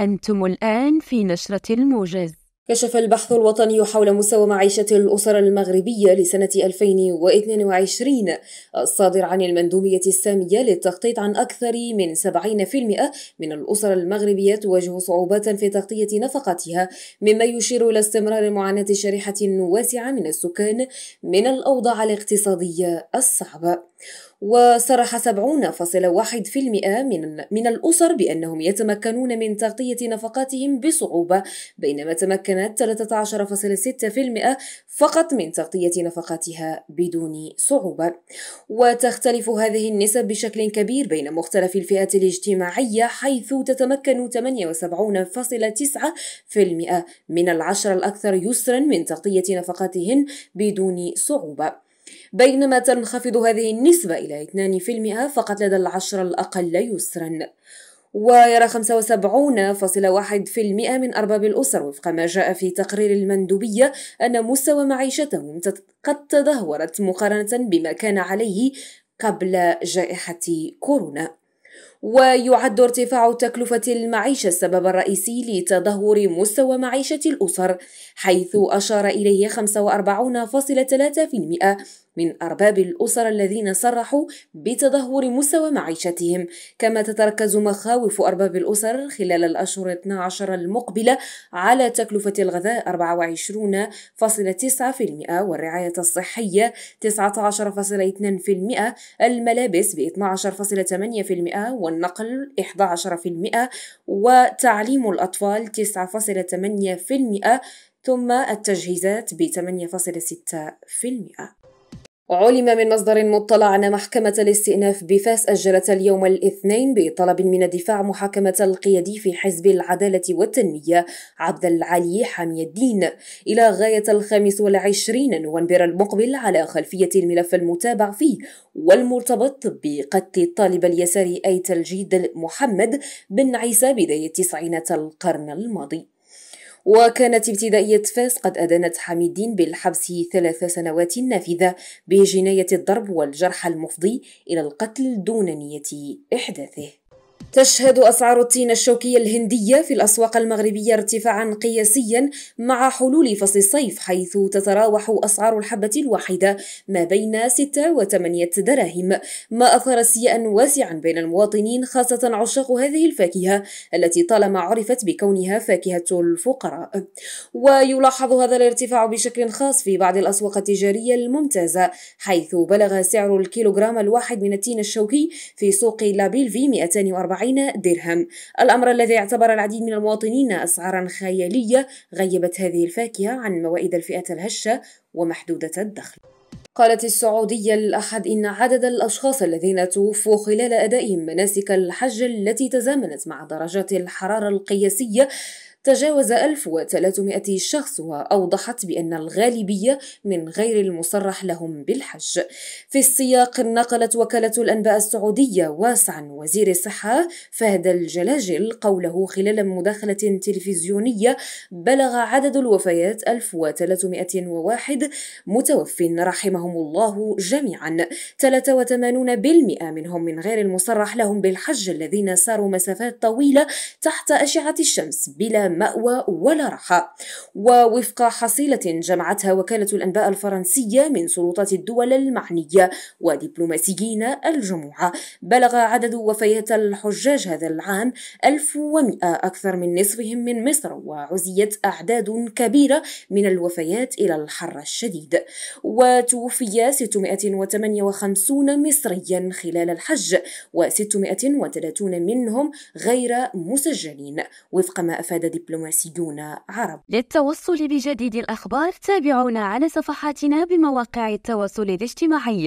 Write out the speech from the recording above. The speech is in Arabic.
أنتم الآن في نشرة الموجز كشف البحث الوطني حول مستوى معيشة الأسر المغربية لسنة 2022 الصادر عن المندوبية السامية للتخطيط عن أكثر من 70% من الأسر المغربية تواجه صعوبات في تغطية نفقاتها مما يشير إلى استمرار معاناة شريحة واسعة من السكان من الأوضاع الاقتصادية الصعبة وصرح 70.1% من, من الأسر بأنهم يتمكنون من تغطية نفقاتهم بصعوبة بينما تمكنت 13.6% فقط من تغطية نفقاتها بدون صعوبة وتختلف هذه النسب بشكل كبير بين مختلف الفئات الاجتماعية حيث تتمكن 78.9% من العشرة الأكثر يسرا من تغطية نفقاتهن بدون صعوبة بينما تنخفض هذه النسبة إلى 2% فقط لدى العشرة الأقل يسرا ويرى 75.1% من أرباب الأسر وفق ما جاء في تقرير المندوبية أن مستوى معيشتهم قد تدهورت مقارنة بما كان عليه قبل جائحة كورونا ويعد ارتفاع تكلفة المعيشة السبب الرئيسي لتدهور مستوى معيشة الأسر حيث أشار إليه 45.3% من أرباب الأسر الذين صرحوا بتدهور مستوى معيشتهم كما تتركز مخاوف أرباب الأسر خلال الأشهر 12 المقبلة على تكلفة الغذاء 24.9% والرعاية الصحية 19.2% الملابس ب 12.8% والنقل 11% وتعليم الأطفال 9.8% ثم التجهيزات ب 8.6% علم من مصدر مطلع أن محكمة الاستئناف بفاس أجلت اليوم الاثنين بطلب من الدفاع محاكمة القيادي في حزب العدالة والتنمية عبد العلي حامي الدين إلى غاية الخامس والعشرين نوفمبر المقبل على خلفية الملف المتابع فيه والمرتبط بقتل الطالب اليساري أيت الجيد محمد بن عيسى بداية تسعينات القرن الماضي وكانت ابتدائية فاس قد أدانت حميدين الدين بالحبس ثلاث سنوات نافذة بجناية الضرب والجرح المفضي إلى القتل دون نية إحداثه تشهد أسعار الطين الشوكي الهندية في الأسواق المغربية ارتفاعا قياسيا مع حلول فصل الصيف حيث تتراوح أسعار الحبة الواحدة ما بين 6 و 8 دراهم ما أثر استياء واسعا بين المواطنين خاصة عشاق هذه الفاكهة التي طالما عرفت بكونها فاكهة الفقراء ويلاحظ هذا الارتفاع بشكل خاص في بعض الأسواق التجارية الممتازة حيث بلغ سعر الكيلوغرام الواحد من التين الشوكي في سوق لابيلفي 240 40 درهم الأمر الذي اعتبر العديد من المواطنين أسعارا خيالية غيبت هذه الفاكهة عن موائد الفئة الهشة ومحدودة الدخل قالت السعودية الأحد إن عدد الأشخاص الذين توفوا خلال أدائهم مناسك الحج التي تزامنت مع درجات الحرارة القياسية تجاوز 1300 شخص وأوضحت بأن الغالبية من غير المصرح لهم بالحج في السياق نقلت وكالة الأنباء السعودية واسعا وزير الصحة فهد الجلاجل قوله خلال مداخلة تلفزيونية بلغ عدد الوفيات 1301 متوفي رحمهم الله جميعا 83% منهم من غير المصرح لهم بالحج الذين ساروا مسافات طويلة تحت أشعة الشمس بلا مأوى ولا راحة ووفق حصيلة جمعتها وكالة الأنباء الفرنسية من سلطات الدول المعنية ودبلوماسيين الجمعة بلغ عدد وفيات الحجاج هذا العام 1100 أكثر من نصفهم من مصر وعزيت أعداد كبيرة من الوفيات إلى الحر الشديد وتوفي 658 مصريا خلال الحج و630 منهم غير مسجلين وفق ما أفاد ودبلوماسيون عرب للتوصل بجديد الأخبار تابعونا على صفحاتنا بمواقع التواصل الاجتماعي